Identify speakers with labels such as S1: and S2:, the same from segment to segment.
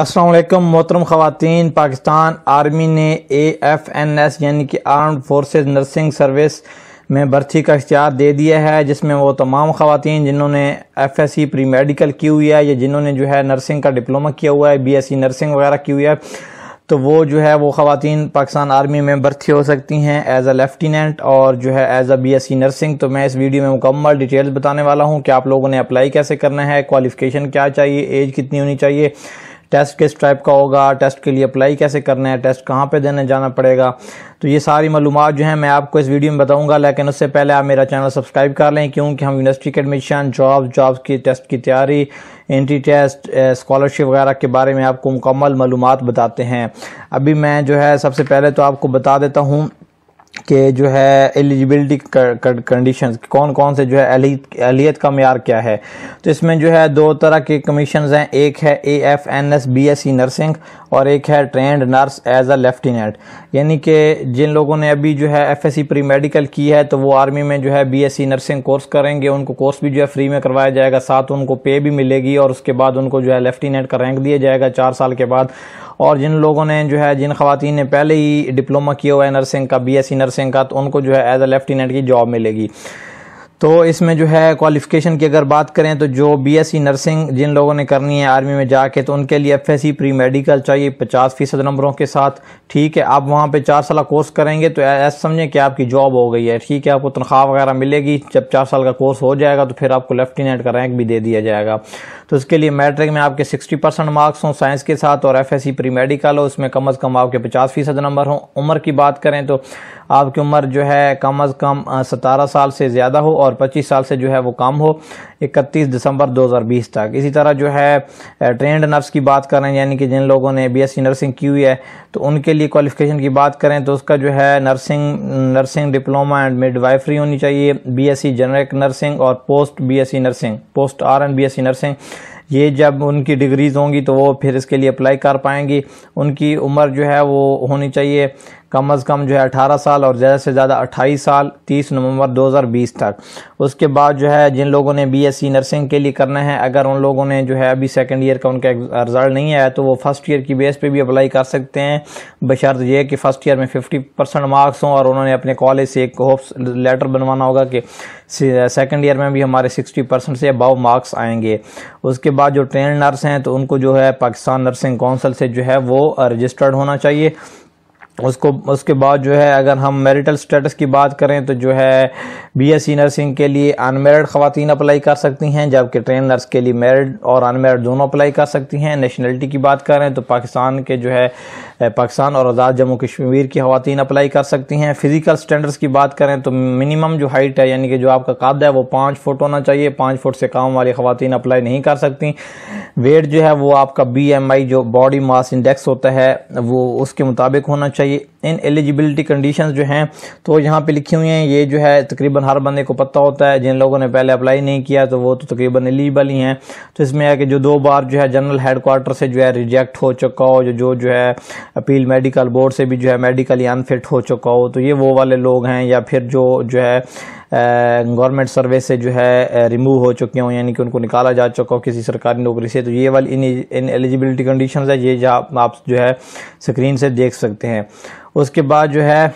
S1: असलम मोहतरम ख़वातीन पाकिस्तान आर्मी ने एफ एन एस यानी कि आर्म फोर्सेस नर्सिंग सर्विस में भर्ती का इख्तियार दे दिया है जिसमें वो तमाम ख़वातीन जिन्होंने F S C pre medical की हुई है या जिन्होंने जो है नर्सिंग का डिप्लोमा किया हुआ है बी एस सी नर्सिंग वगैरह की हुई है तो वो जो है वो ख़वातीन पाकिस्तान आर्मी में भर्ती हो सकती हैं एज़ अ लेफ्टिनेंट और जो है as a B S C nursing तो मैं इस वीडियो में मुकम्मल डिटेल्स बताने वाला हूँ कि आप लोगों ने अप्लाई कैसे करना है क्वालिफ़िकेशन क्या चाहिए एज कितनी होनी चाहिए टेस्ट किस टाइप का होगा टेस्ट के लिए अप्लाई कैसे करना है टेस्ट कहाँ पे देने जाना पड़ेगा तो ये सारी मालूम जो है मैं आपको इस वीडियो में बताऊँगा लेकिन उससे पहले आप मेरा चैनल सब्सक्राइब कर लें क्योंकि हम यूनिवर्सिटी के एडमिशन जॉब जॉब की टेस्ट की तैयारी एंट्री टेस्ट स्कॉलरशिप वगैरह के बारे में आपको मुकम्मल मालूम बताते हैं अभी मैं जो है सबसे पहले तो आपको बता देता हूँ के जो है एलिजिबिलिटी कंडीशन कौन कौन से जो है एहलीत का मैार क्या है तो इसमें जो है दो तरह के कमीशन हैं एक है A F N S B S C nursing और एक है trained nurse as a lieutenant यानी कि जिन लोगों ने अभी जो है F S C pre medical की है तो वो आर्मी में जो है B S C nursing course करेंगे उनको कोर्स भी जो है फ्री में करवाया जाएगा साथ उनको पे भी मिलेगी और उसके बाद उनको जो है लेफ्टिनेंट का रैंक दिया जाएगा चार साल के बाद और जिन लोगों ने जो है जिन खातन ने पहले ही डिप्लोमा किया हुआ है नर्सिंग का बी एस सी हर सिंह का तो उनको जो है एज अ लेफ्टिनेंट की जॉब मिलेगी तो इसमें जो है क्वालिफ़िकेशन की अगर बात करें तो जो बीएससी नर्सिंग जिन लोगों ने करनी है आर्मी में जाके तो उनके लिए एफएससी प्री मेडिकल चाहिए 50 फीसद नंबरों के साथ ठीक है आप वहाँ पे चार साल का कोर्स करेंगे तो ऐसा समझें कि आपकी जॉब हो गई है ठीक है आपको तनख्वाह वगैरह मिलेगी जब चार साल का कोर्स हो जाएगा तो फिर आपको लेफ्टिनेंट का रैंक भी दे दिया जाएगा तो उसके लिए मैट्रिक में आपके सिक्सटी परसेंट मार्क्स हों साइंस के साथ और एफ प्री मेडिकल हो उसमें कम अज़ कम आपके पचास फीसद नंबर हों उम्र की बात करें तो आपकी उम्र जो है कम अज़ कम सतारह साल से ज़्यादा हो और पच्चीस साल से जो है वो कम हो इकतीस दिसंबर बीस तक इसी तरह जो है ट्रेंड नर्स की बात करें यानी कि जिन लोगों ने बी एस सी नर्सिंग की हुई है तो उनके लिए क्वालिफिकेशन की बात करें तो उसका जो है nursing nursing diploma and midwifery होनी चाहिए B S C general nursing और post B S C nursing post R and B S C nursing ये जब उनकी डिग्रीज़ होंगी तो वो फिर इसके लिए अप्लाई कर पाएंगी उनकी उम्र जो है वो होनी चाहिए कम अज़ कम जो है अठारह साल और ज़्यादा से ज़्यादा अट्ठाईस साल तीस नवंबर बीस तक उसके बाद जो है जिन लोगों ने बी एस सी नर्सिंग के लिए करना है अगर उन लोगों ने जो है अभी सेकेंड ईयर का उनका रिज़ल्ट नहीं आया तो वो फर्स्ट ईयर की बेस पर भी अप्लाई कर सकते हैं बशर्त ये कि फ़र्स्ट ईयर में फिफ्टी परसेंट मार्क्स हों और उन्होंने अपने कॉलेज से एक होप्स लेटर बनवाना होगा कि सेकेंड ईयर में भी हमारे सिक्सटी परसेंट से अबाव मार्क्स आएंगे उसके बाद जो ट्रेन नर्स हैं तो उनको जो है पाकिस्तान नर्सिंग काउंसिल से जो है वो रजिस्टर्ड होना चाहिए उसको उसके बाद जो है अगर हम मैरिटल स्टेटस की बात करें तो जो है बीएससी नर्सिंग के लिए अनमेरिड ख़वान अप्लाई कर सकती हैं जबकि ट्रेन नर्स के लिए मेरिड और अनमेरिड दोनों अप्लाई कर सकती हैं नेशनलिटी की बात करें तो पाकिस्तान के जो है पाकिस्तान और आज़ाद जम्मू कश्मीर की खातन अप्लाई कर सकती हैं फ़िज़िकल स्टैंडर्ड्स की बात करें तो मिनिमम जो हाइट है यानी कि जो आपका कद है वो पाँच फुट होना चाहिए पाँच फुट से काम वाली खातन अप्लाई नहीं कर सकती वेट जो है वो आपका बी जो बॉडी मास इंडेक्स होता है वो उसके मुताबिक होना चाहिए ये इन एलिजिबिलिटी कंडीशंस जो हैं तो यहाँ पे लिखी हुई हैं ये जो है तकरीबन हर बंदे को पता होता है जिन लोगों ने पहले अप्लाई नहीं किया तो वो तो तकरीबन एलिजिबल ही हैं तो इसमें है कि जो दो बार जो है जनरल हेडकोार्टर से जो है रिजेक्ट हो चुका हो जो जो जो है अपील मेडिकल बोर्ड से भी जो है मेडिकली अनफिट हो चुका हो तो ये वो वाले लोग हैं या फिर जो जो है गवर्नमेंट सर्विस से जो है रिमूव हो चुके हों यानी कि उनको निकाला जा चुका हो किसी सरकारी नौकरी से तो ये वाली इन इन एलिजिबिलिटी कंडीशन है ये आप जो है स्क्रीन से देख सकते हैं उसके बाद जो है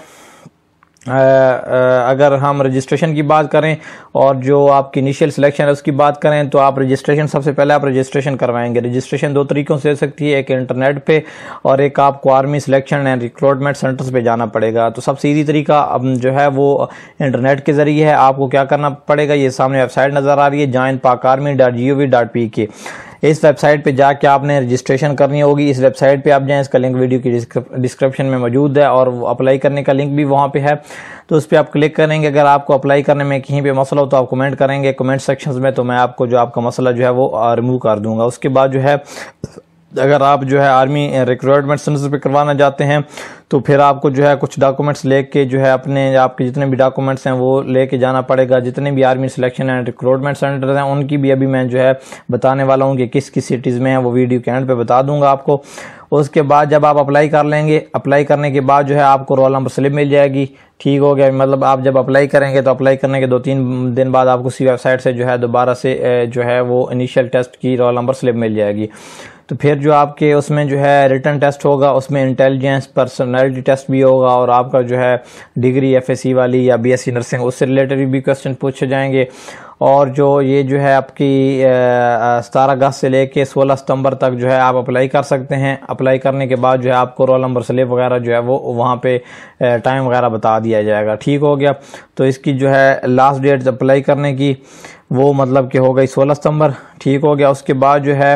S1: अगर हम रजिस्ट्रेशन की बात करें और जो आपकी इनिशियल सिलेक्शन है उसकी बात करें तो आप रजिस्ट्रेशन सबसे पहले आप रजिस्ट्रेशन करवाएंगे रजिस्ट्रेशन दो तरीक़ों से हो सकती है एक इंटरनेट पे और एक आपको army selection and recruitment centres पे जाना पड़ेगा तो सबसे ईजी तरीका अब जो है वो इंटरनेट के ज़रिए है आपको क्या करना पड़ेगा ये सामने वेबसाइट नज़र आ रही है join Pak army dot G O V dot P K इस वेबसाइट पे जाके आपने रजिस्ट्रेशन करनी होगी इस वेबसाइट पे आप जाएं इसका लिंक वीडियो की डिस्क्रिप्शन में मौजूद है और अप्लाई करने का लिंक भी वहाँ पे है तो उस पर आप क्लिक करेंगे अगर आपको अप्लाई करने में कहीं पर मसला हो तो आप कमेंट करेंगे कमेंट सेक्शन में तो मैं आपको जो आपका मसला जो है वो रिमूव कर दूंगा उसके बाद जो है अगर आप जो है आर्मी रिक्रूटमेंट सेंटर पे करवाना चाहते हैं तो फिर आपको जो है कुछ डॉक्यूमेंट्स लेके जो है अपने आपके जितने भी डॉक्यूमेंट्स हैं वो लेके जाना पड़ेगा जितने भी army selection and recruitment centres हैं उनकी भी अभी मैं जो है बताने वाला हूँ कि किस किस सिटीज़ में है वो वीडियो के एंड पे बता दूंगा आपको उसके बाद जब आप अप्लाई कर लेंगे अप्लाई करने के बाद जो है आपको रोल नंबर स्लिप मिल जाएगी ठीक हो गया मतलब आप जब अप्लाई करेंगे तो अप्लाई करने के दो तीन दिन बाद आपको उसी वेबसाइट से जो है दोबारा से जो है वो इनिशियल टेस्ट की रोल नंबर स्लिप मिल जाएगी तो फिर जो आपके उसमें जो है रिटर्न टेस्ट होगा उसमें इंटेलिजेंस पर्सनैलिटी टेस्ट भी होगा और आपका जो है डिग्री एफएससी वाली या बीएससी नर्सिंग उससे रिलेटेड भी क्वेश्चन पूछे जाएंगे और जो ये जो है आपकी सतारह अगस्त से लेके सोलह सितंबर तक जो है आप अप्लाई कर सकते हैं अप्लाई करने के बाद जो है आपको रोल नंबर स्लिप वगैरह जो है वो वहाँ पे टाइम वगैरह बता दिया जाएगा ठीक हो गया तो इसकी जो है लास्ट डेट अप्लाई करने की वो मतलब कि हो गई सोलह सितंबर ठीक हो गया उसके बाद जो है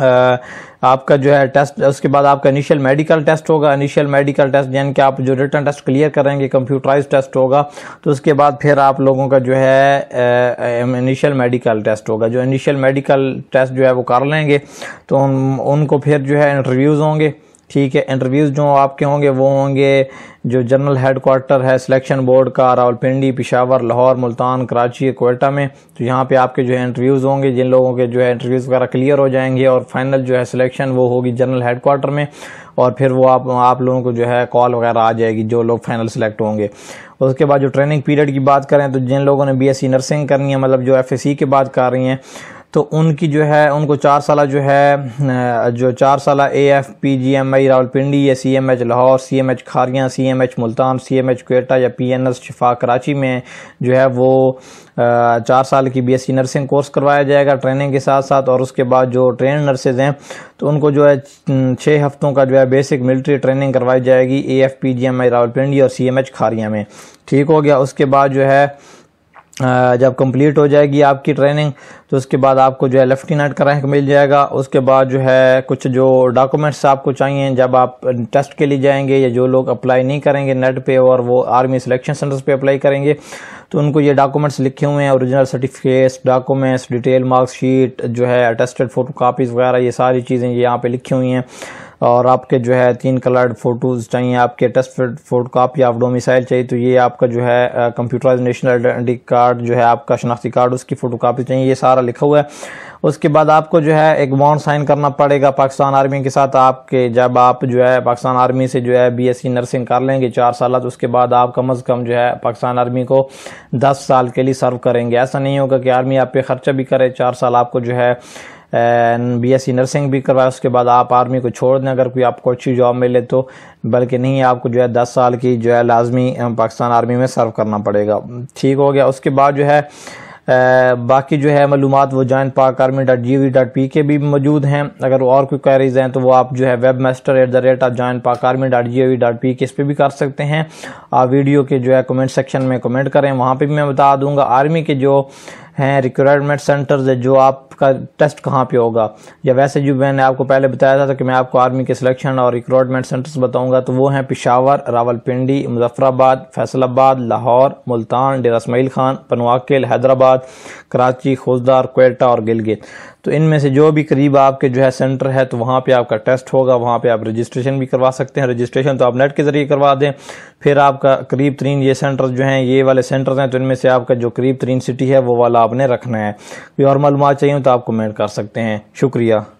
S1: आपका जो है टेस्ट उसके बाद आपका इनिशियल मेडिकल टेस्ट होगा इनिशियल मेडिकल टेस्ट यानी कि आप जो रिटर्न टेस्ट क्लियर करेंगे कंप्यूटराइज टेस्ट होगा तो उसके बाद फिर आप लोगों का जो है इनिशियल मेडिकल टेस्ट होगा जो इनिशियल मेडिकल टेस्ट जो है वो कर लेंगे तो उन, उनको फिर जो है इंटरव्यूज़ होंगे ठीक है इंटरव्यूज़ जो आपके होंगे वो होंगे जो जनरल हेड क्वार्टर है सिलेक्शन बोर्ड का रावलपिंडी पिशावर लाहौर मुल्तान कराची कोयटा में तो यहाँ पे आपके जो है इंटरव्यूज़ होंगे जिन लोगों के जो है इंटरव्यूज़ वगैरह क्लियर हो जाएंगे और फाइनल जो है सिलेक्शन वो होगी जनरल हेड क्वार्टर में और फिर वो आप आप लोगों को जो है कॉल वगैरह आ जाएगी जो लोग फाइनल सेलेक्ट होंगे उसके बाद जो ट्रेनिंग पीरियड की बात करें तो जिन लोगों ने बी नर्सिंग करनी है मतलब जो एफ के बात कर रही हैं तो उनकी जो है उनको चार साल जो है जो चार साल A F P G M I Rawalpindi या C M H Lahore C M H Kharian C M H Multan C M H Quetta या पी एन एस शिफा कराची में जो है वो चार साल की B S C nursing course करवाया जाएगा ट्रेनिंग के साथ साथ और उसके बाद जो ट्रेन नर्सेज हैं तो उनको जो है छः हफ्तों का जो है बेसिक मिलिट्री ट्रेनिंग करवाई जाएगी A F P G M I Rawalpindi और सी एम एच खारियाँ में ठीक हो गया उसके बाद जो है जब कंप्लीट हो जाएगी आपकी ट्रेनिंग तो उसके बाद आपको जो है लेफ्टिनेंट का रैंक मिल जाएगा उसके बाद जो है कुछ जो डॉक्यूमेंट्स आपको चाहिए जब आप टेस्ट के लिए जाएंगे या जो लोग अप्लाई नहीं करेंगे नेट पे और वो आर्मी सिलेक्शन सेंटर्स पे अप्लाई करेंगे तो उनको ये डॉक्यूमेंट्स लिखे हुए हैं original certificates documents detail marksheet जो है अटेस्टेड फोटो वगैरह ये सारी चीज़ें यहाँ पर लिखी हुई हैं और आपके जो है तीन कलर्ड फ़ोटोज़ चाहिए आपके test photo copy of domicile चाहिए तो ये आपका जो है कंप्यूटराइज नेशनल आइडेंटी कार्ड जो है आपका शनाख्ती कार्ड उसकी फ़ोटो कापी चाहिए ये सारा लिखा हुआ है उसके बाद आपको जो है एक बॉन्ड साइन करना पड़ेगा पाकिस्तान आर्मी के साथ आपके जब आप जो है पाकिस्तान आर्मी से जो है बी एस सी नर्सिंग कर लेंगे चार साल तो उसके बाद आप कम अज़ कम जो है पाकिस्तान आर्मी को दस साल के लिए सर्व करेंगे ऐसा नहीं होगा कि आर्मी आप पे खर्चा भी करे चार साल आपको जो है एंड बीएससी नर्सिंग भी करवाए उसके बाद आप आर्मी को छोड़ दें अगर कोई आपको अच्छी जॉब मिले तो बल्कि नहीं आपको जो है दस साल की जो है लाजमी पाकिस्तान आर्मी में सर्व करना पड़ेगा ठीक हो गया उसके बाद जो है आ, बाकी जो है मालूम वो join Pak army dot G V dot P K भी मौजूद हैं अगर और कोई क्वेरीज हैं तो वो आप जो है web master at the rate of join Pak army dot G V dot P K इस पर भी कर सकते हैं आप वीडियो के जो है कमेंट सेक्शन में कमेंट करें वहाँ पर भी मैं बता दूँगा आर्मी के जो हैं रिक्वायरमेंट सेंटर्स है जो आपका टेस्ट कहाँ पे होगा या वैसे जो मैंने आपको पहले बताया था तो कि मैं आपको आर्मी के सिलेक्शन और रिक्रूटमेंट सेंटर्स बताऊंगा तो वो हैं पिशावर रावलपिंडी मुजफ्फराबाद फैसलाबाद लाहौर मुल्तान डेरा इसमाइल खान पनवाकिल हैदराबाद कराची खुजदार कोयटा और गिलगित तो इनमें से जो भी करीब आपके जो है सेंटर है तो वहाँ पे आपका टेस्ट होगा वहाँ पे आप रजिस्ट्रेशन भी करवा सकते हैं रजिस्ट्रेशन तो आप नेट के ज़रिए करवा दें फिर आपका करीब तरीन ये सेंटर जो हैं ये वाले सेंटर हैं तो इनमें से आपका जो करीब तरीन सिटी है वो वाला आपने रखना है कोई और मालूम चाहिए तो आप कमेंट कर सकते हैं शुक्रिया